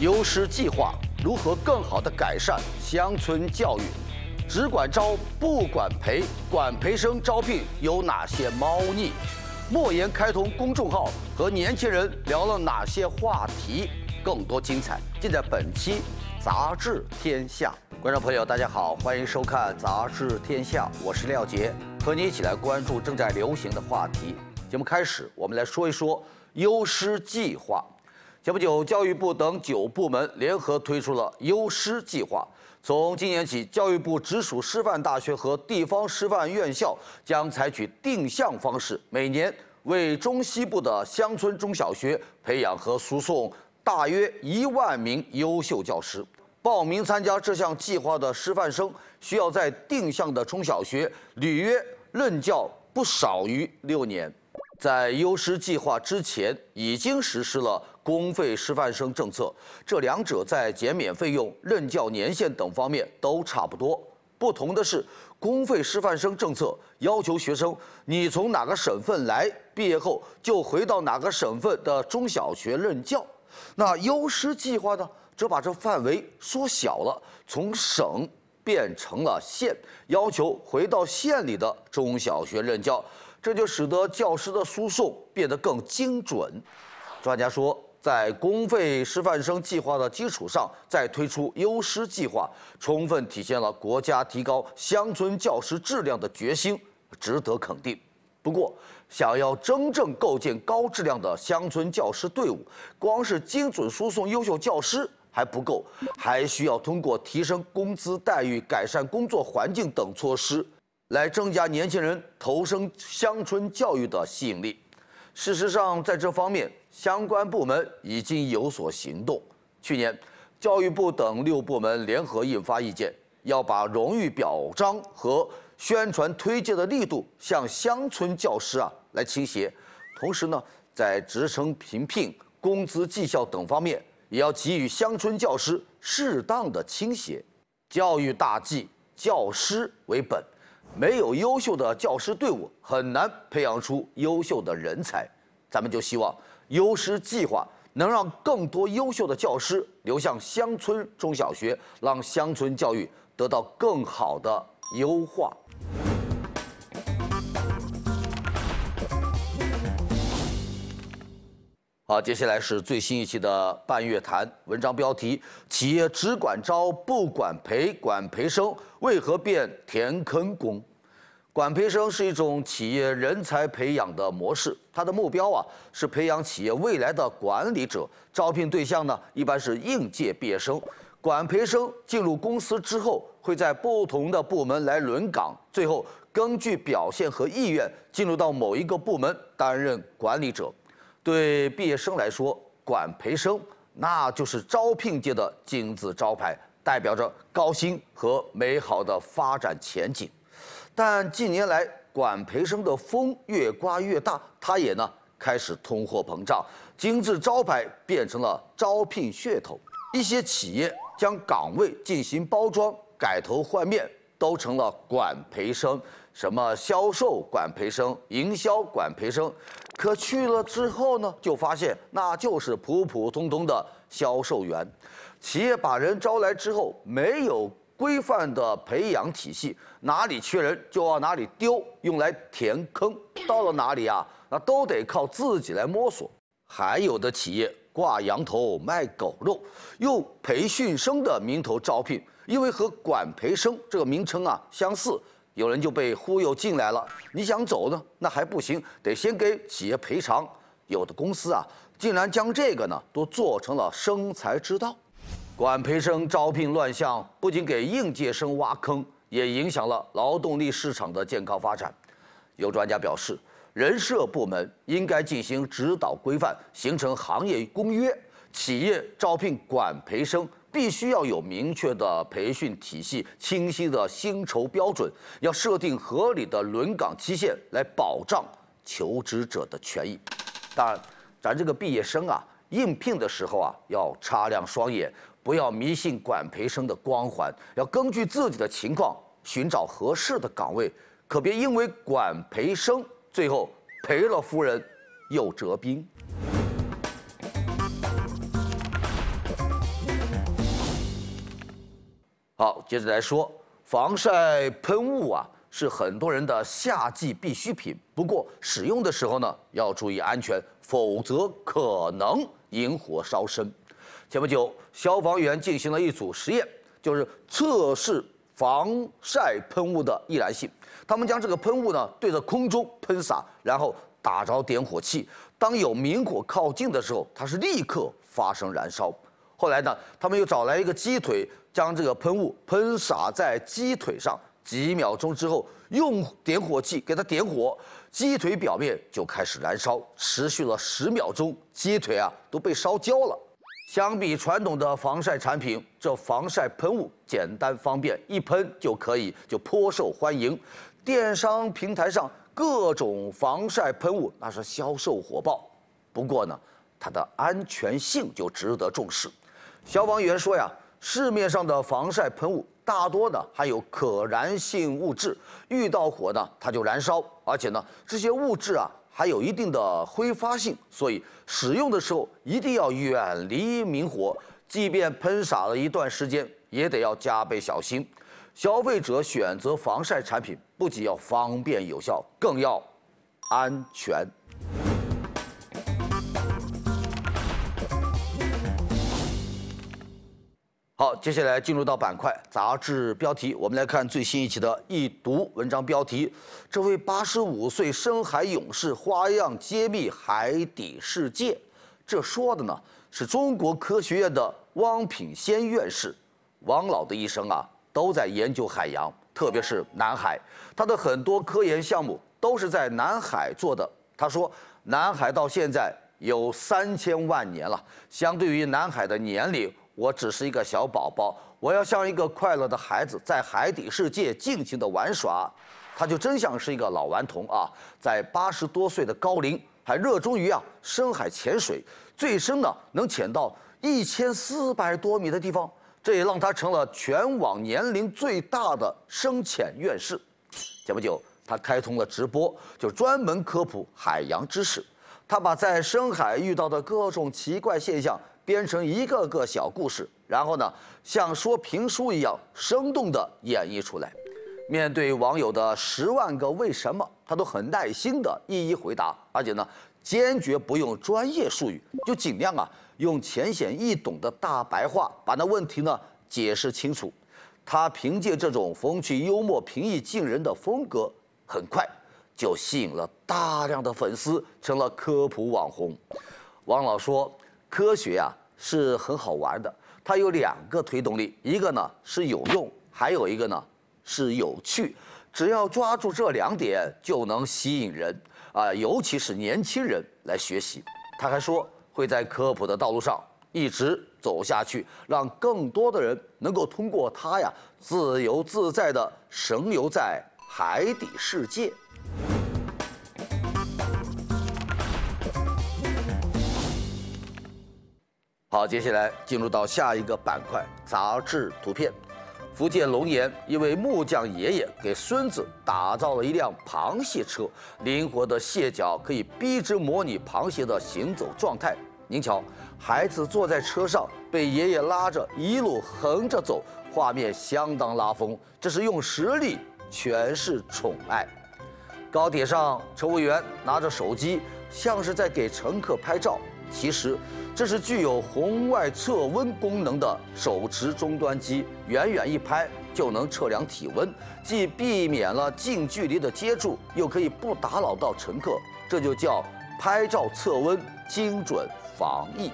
优师计划如何更好地改善乡村教育？只管招不管培，管培生招聘有哪些猫腻？莫言开通公众号和年轻人聊了哪些话题？更多精彩尽在本期《杂志天下》。观众朋友，大家好，欢迎收看《杂志天下》，我是廖杰，和你一起来关注正在流行的话题。节目开始，我们来说一说优师计划。前不久，教育部等九部门联合推出了“优师计划”。从今年起，教育部直属师范大学和地方师范院校将采取定向方式，每年为中西部的乡村中小学培养和输送大约一万名优秀教师。报名参加这项计划的师范生，需要在定向的中小学履约任教不少于六年。在优师计划之前，已经实施了公费师范生政策，这两者在减免费用、任教年限等方面都差不多。不同的是，公费师范生政策要求学生你从哪个省份来，毕业后就回到哪个省份的中小学任教。那优师计划呢，则把这范围缩小了，从省变成了县，要求回到县里的中小学任教。这就使得教师的输送变得更精准。专家说，在公费师范生计划的基础上，再推出优师计划，充分体现了国家提高乡村教师质量的决心，值得肯定。不过，想要真正构建高质量的乡村教师队伍，光是精准输送优秀教师还不够，还需要通过提升工资待遇、改善工作环境等措施。来增加年轻人投身乡村教育的吸引力。事实上，在这方面，相关部门已经有所行动。去年，教育部等六部门联合印发意见，要把荣誉表彰和宣传推介的力度向乡村教师啊来倾斜。同时呢，在职称评聘、工资绩效等方面，也要给予乡村教师适当的倾斜。教育大计，教师为本。没有优秀的教师队伍，很难培养出优秀的人才。咱们就希望优师计划能让更多优秀的教师流向乡村中小学，让乡村教育得到更好的优化。好，接下来是最新一期的半月谈文章标题：企业只管招不管培，管培生为何变填坑工？管培生是一种企业人才培养的模式，它的目标啊是培养企业未来的管理者。招聘对象呢一般是应届毕业生。管培生进入公司之后，会在不同的部门来轮岗，最后根据表现和意愿进入到某一个部门担任管理者。对毕业生来说，管培生那就是招聘界的金字招牌，代表着高薪和美好的发展前景。但近年来，管培生的风越刮越大，它也呢开始通货膨胀，金字招牌变成了招聘噱头。一些企业将岗位进行包装，改头换面，都成了管培生，什么销售管培生、营销管培生。可去了之后呢，就发现那就是普普通通的销售员。企业把人招来之后，没有规范的培养体系，哪里缺人就往哪里丢，用来填坑。到了哪里啊，那都得靠自己来摸索。还有的企业挂羊头卖狗肉，用培训生的名头招聘，因为和管培生这个名称啊相似。有人就被忽悠进来了，你想走呢？那还不行，得先给企业赔偿。有的公司啊，竟然将这个呢都做成了生财之道。管培生招聘乱象不仅给应届生挖坑，也影响了劳动力市场的健康发展。有专家表示，人社部门应该进行指导规范，形成行业公约。企业招聘管培生。必须要有明确的培训体系、清晰的薪酬标准，要设定合理的轮岗期限来保障求职者的权益。当然，咱这个毕业生啊，应聘的时候啊，要擦亮双眼，不要迷信管培生的光环，要根据自己的情况寻找合适的岗位，可别因为管培生最后赔了夫人又折兵。好，接着来说，防晒喷雾啊是很多人的夏季必需品。不过使用的时候呢要注意安全，否则可能引火烧身。前不久，消防员进行了一组实验，就是测试防晒喷雾的易燃性。他们将这个喷雾呢对着空中喷洒，然后打着点火器。当有明火靠近的时候，它是立刻发生燃烧。后来呢，他们又找来一个鸡腿，将这个喷雾喷洒在鸡腿上，几秒钟之后，用点火器给它点火，鸡腿表面就开始燃烧，持续了十秒钟，鸡腿啊都被烧焦了。相比传统的防晒产品，这防晒喷雾简单方便，一喷就可以，就颇受欢迎。电商平台上各种防晒喷雾那是销售火爆，不过呢，它的安全性就值得重视。消防员说呀，市面上的防晒喷雾大多呢含有可燃性物质，遇到火呢它就燃烧，而且呢这些物质啊还有一定的挥发性，所以使用的时候一定要远离明火，即便喷洒了一段时间也得要加倍小心。消费者选择防晒产品不仅要方便有效，更要安全。好，接下来进入到板块。杂志标题，我们来看最新一期的一读文章标题：这位八十五岁深海勇士花样揭秘海底世界。这说的呢是中国科学院的汪品先院士。汪老的一生啊，都在研究海洋，特别是南海。他的很多科研项目都是在南海做的。他说，南海到现在有三千万年了，相对于南海的年龄。我只是一个小宝宝，我要像一个快乐的孩子，在海底世界尽情的玩耍。他就真像是一个老顽童啊，在八十多岁的高龄还热衷于啊深海潜水，最深呢能潜到一千四百多米的地方，这也让他成了全网年龄最大的深潜院士。前不久，他开通了直播，就专门科普海洋知识。他把在深海遇到的各种奇怪现象。编成一个个小故事，然后呢，像说评书一样生动地演绎出来。面对网友的十万个为什么，他都很耐心地一一回答，而且呢，坚决不用专业术语，就尽量啊用浅显易懂的大白话把那问题呢解释清楚。他凭借这种风趣幽默、平易近人的风格，很快就吸引了大量的粉丝，成了科普网红。王老说：“科学啊，是很好玩的，它有两个推动力，一个呢是有用，还有一个呢是有趣，只要抓住这两点就能吸引人啊，尤其是年轻人来学习。他还说会在科普的道路上一直走下去，让更多的人能够通过它呀自由自在地神游在海底世界。好，接下来进入到下一个板块：杂志图片。福建龙岩一位木匠爷爷给孙子打造了一辆螃蟹车，灵活的蟹脚可以逼真模拟螃蟹的行走状态。您瞧，孩子坐在车上被爷爷拉着一路横着走，画面相当拉风。这是用实力诠释宠爱。高铁上，乘务员拿着手机，像是在给乘客拍照。其实，这是具有红外测温功能的手持终端机，远远一拍就能测量体温，既避免了近距离的接触，又可以不打扰到乘客。这就叫拍照测温，精准防疫。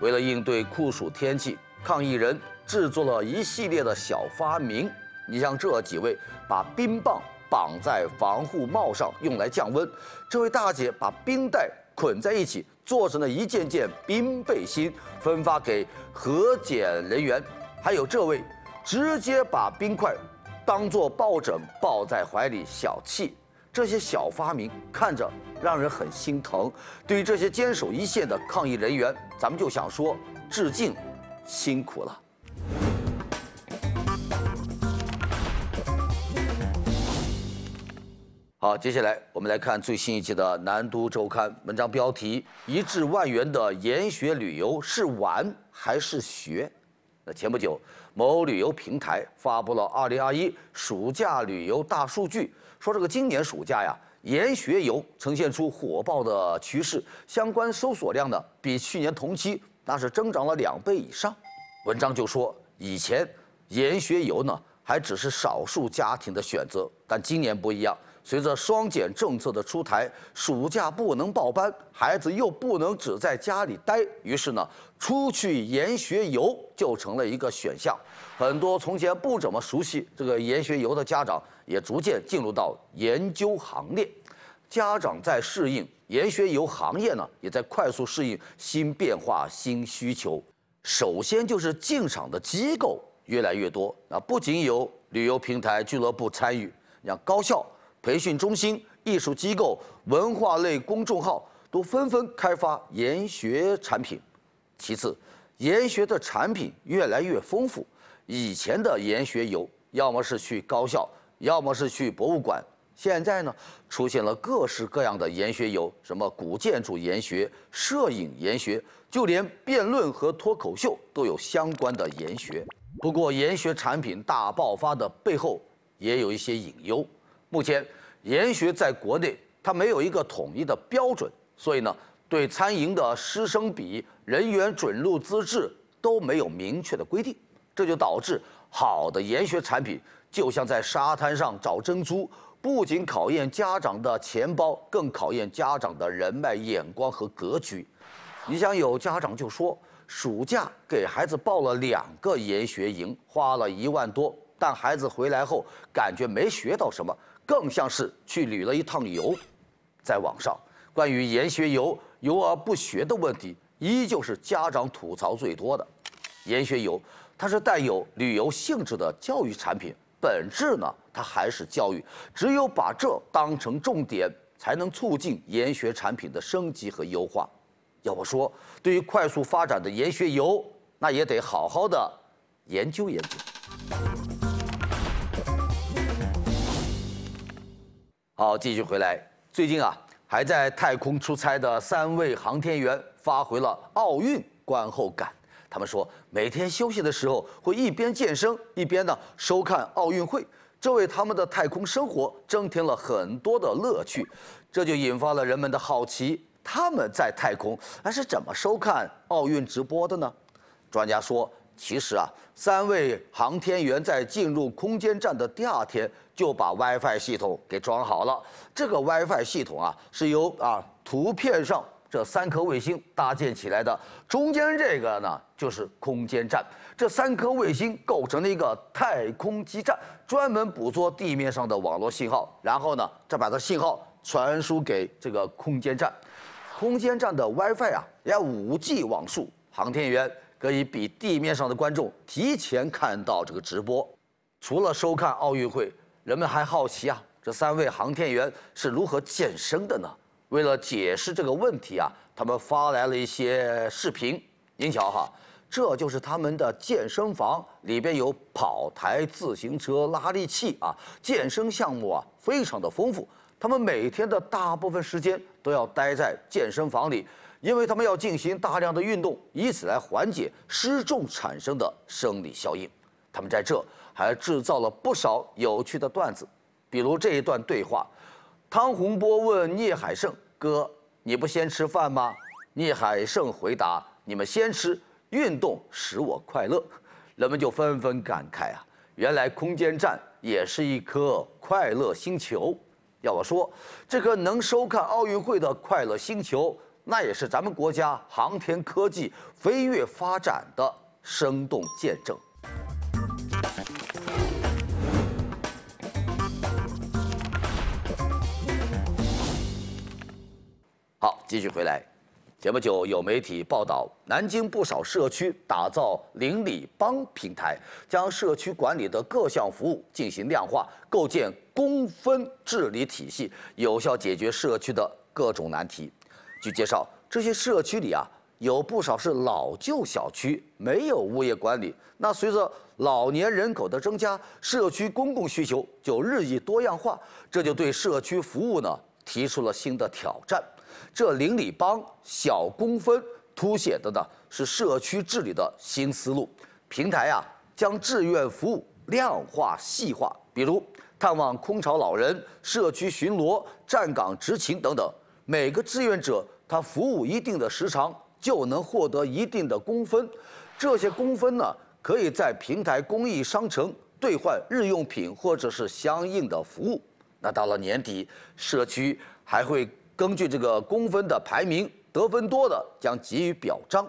为了应对酷暑天气，抗议人制作了一系列的小发明。你像这几位，把冰棒绑在防护帽上用来降温；这位大姐把冰袋捆在一起。做成了一件件冰背心，分发给核检人员，还有这位，直接把冰块当做抱枕抱在怀里小憩。这些小发明看着让人很心疼。对于这些坚守一线的抗疫人员，咱们就想说：致敬，辛苦了。好，接下来我们来看最新一期的《南都周刊》文章标题：一至万元的研学旅游是玩还是学？那前不久，某旅游平台发布了二零二一暑假旅游大数据，说这个今年暑假呀，研学游呈现出火爆的趋势，相关搜索量呢比去年同期那是增长了两倍以上。文章就说，以前研学游呢还只是少数家庭的选择，但今年不一样。随着双减政策的出台，暑假不能报班，孩子又不能只在家里待，于是呢，出去研学游就成了一个选项。很多从前不怎么熟悉这个研学游的家长，也逐渐进入到研究行列。家长在适应研学游行业呢，也在快速适应新变化、新需求。首先就是进场的机构越来越多，啊，不仅有旅游平台、俱乐部参与，像高校。培训中心、艺术机构、文化类公众号都纷纷开发研学产品。其次，研学的产品越来越丰富。以前的研学游要么是去高校，要么是去博物馆。现在呢，出现了各式各样的研学游，什么古建筑研学、摄影研学，就连辩论和脱口秀都有相关的研学。不过，研学产品大爆发的背后也有一些隐忧。目前研学在国内，它没有一个统一的标准，所以呢，对参营的师生比、人员准入资质都没有明确的规定，这就导致好的研学产品就像在沙滩上找珍珠，不仅考验家长的钱包，更考验家长的人脉、眼光和格局。你想，有家长就说，暑假给孩子报了两个研学营，花了一万多，但孩子回来后感觉没学到什么。更像是去旅了一趟游，在网上关于研学游游而不学的问题，依旧是家长吐槽最多的。研学游它是带有旅游性质的教育产品，本质呢，它还是教育。只有把这当成重点，才能促进研学产品的升级和优化。要我说，对于快速发展的研学游，那也得好好的研究研究。好，继续回来。最近啊，还在太空出差的三位航天员发回了奥运观后感。他们说，每天休息的时候会一边健身，一边呢收看奥运会，这为他们的太空生活增添了很多的乐趣。这就引发了人们的好奇：他们在太空那是怎么收看奥运直播的呢？专家说。其实啊，三位航天员在进入空间站的第二天就把 WiFi 系统给装好了。这个 WiFi 系统啊，是由啊图片上这三颗卫星搭建起来的。中间这个呢，就是空间站。这三颗卫星构成了一个太空基站，专门捕捉地面上的网络信号，然后呢，再把它信号传输给这个空间站。空间站的 WiFi 啊，要 5G 网速，航天员。可以比地面上的观众提前看到这个直播。除了收看奥运会，人们还好奇啊，这三位航天员是如何健身的呢？为了解释这个问题啊，他们发来了一些视频。您瞧哈，这就是他们的健身房，里边有跑台、自行车、拉力器啊，健身项目啊非常的丰富。他们每天的大部分时间都要待在健身房里。因为他们要进行大量的运动，以此来缓解失重产生的生理效应。他们在这还制造了不少有趣的段子，比如这一段对话：汤洪波问聂海胜哥：“你不先吃饭吗？”聂海胜回答：“你们先吃，运动使我快乐。”人们就纷纷感慨啊，原来空间站也是一颗快乐星球。要我说，这颗能收看奥运会的快乐星球。那也是咱们国家航天科技飞跃发展的生动见证。好，继续回来。前不久有媒体报道，南京不少社区打造“邻里帮”平台，将社区管理的各项服务进行量化，构建公分治理体系，有效解决社区的各种难题。据介绍，这些社区里啊，有不少是老旧小区，没有物业管理。那随着老年人口的增加，社区公共需求就日益多样化，这就对社区服务呢提出了新的挑战。这邻里帮、小公分凸显的呢是社区治理的新思路。平台啊，将志愿服务量化细化，比如探望空巢老人、社区巡逻、站岗执勤等等。每个志愿者他服务一定的时长就能获得一定的工分，这些工分呢可以在平台公益商城兑换日用品或者是相应的服务。那到了年底，社区还会根据这个工分的排名，得分多的将给予表彰。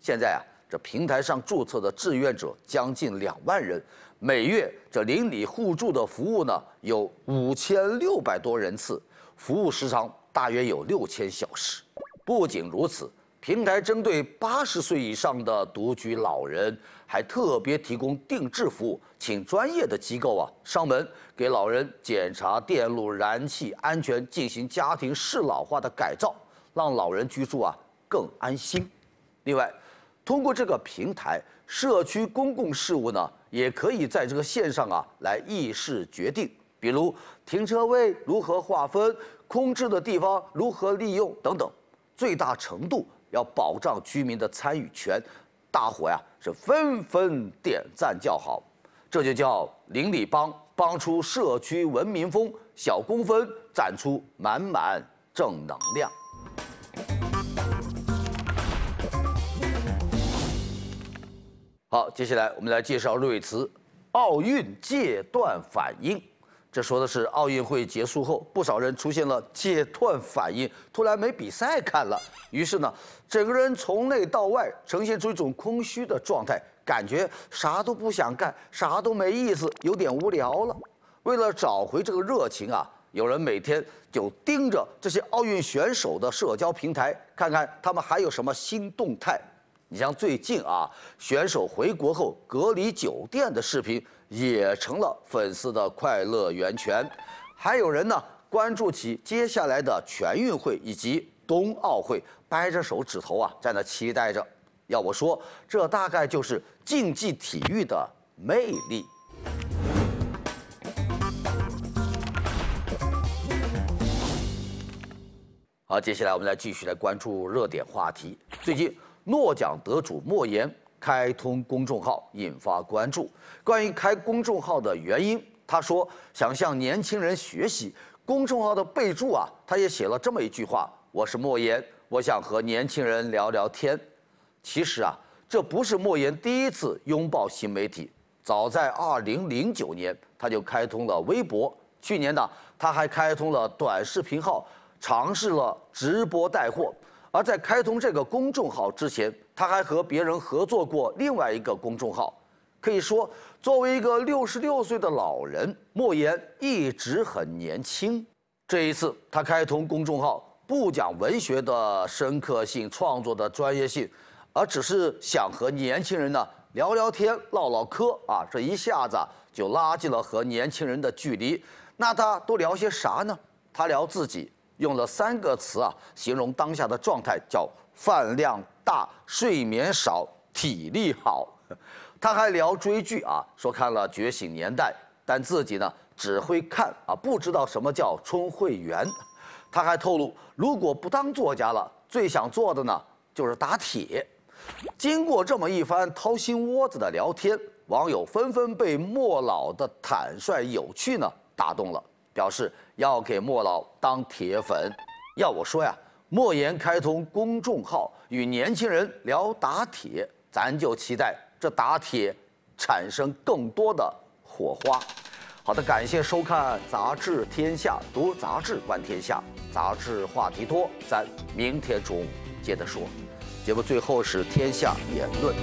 现在啊，这平台上注册的志愿者将近两万人，每月这邻里互助的服务呢有五千六百多人次，服务时长。大约有六千小时。不仅如此，平台针对八十岁以上的独居老人，还特别提供定制服务，请专业的机构啊上门给老人检查电路、燃气安全，进行家庭适老化的改造，让老人居住啊更安心。另外，通过这个平台，社区公共事务呢也可以在这个线上啊来议事决定，比如停车位如何划分。空置的地方如何利用等等，最大程度要保障居民的参与权。大伙呀是纷纷点赞叫好，这就叫邻里帮帮出社区文明风，小公分攒出满满正能量。好，接下来我们来介绍瑞慈奥运戒断反应。这说的是奥运会结束后，不少人出现了戒断反应，突然没比赛看了，于是呢，整个人从内到外呈现出一种空虚的状态，感觉啥都不想干，啥都没意思，有点无聊了。为了找回这个热情啊，有人每天就盯着这些奥运选手的社交平台，看看他们还有什么新动态。你像最近啊，选手回国后隔离酒店的视频也成了粉丝的快乐源泉，还有人呢关注起接下来的全运会以及冬奥会，掰着手指头啊在那期待着。要我说，这大概就是竞技体育的魅力。好，接下来我们来继续来关注热点话题，最近。诺奖得主莫言开通公众号，引发关注。关于开公众号的原因，他说想向年轻人学习。公众号的备注啊，他也写了这么一句话：“我是莫言，我想和年轻人聊聊天。”其实啊，这不是莫言第一次拥抱新媒体。早在二零零九年，他就开通了微博。去年呢，他还开通了短视频号，尝试了直播带货。而在开通这个公众号之前，他还和别人合作过另外一个公众号，可以说，作为一个六十六岁的老人，莫言一直很年轻。这一次，他开通公众号，不讲文学的深刻性、创作的专业性，而只是想和年轻人呢聊聊天、唠唠嗑啊，这一下子就拉近了和年轻人的距离。那他都聊些啥呢？他聊自己。用了三个词啊，形容当下的状态，叫饭量大、睡眠少、体力好。他还聊追剧啊，说看了《觉醒年代》，但自己呢只会看啊，不知道什么叫充会员。他还透露，如果不当作家了，最想做的呢就是打铁。经过这么一番掏心窝子的聊天，网友纷纷被莫老的坦率有趣呢打动了。表示要给莫老当铁粉，要我说呀，莫言开通公众号与年轻人聊打铁，咱就期待这打铁产生更多的火花。好的，感谢收看《杂志天下》，读杂志观天下，杂志话题多，咱明天中午接着说。节目最后是天下言论。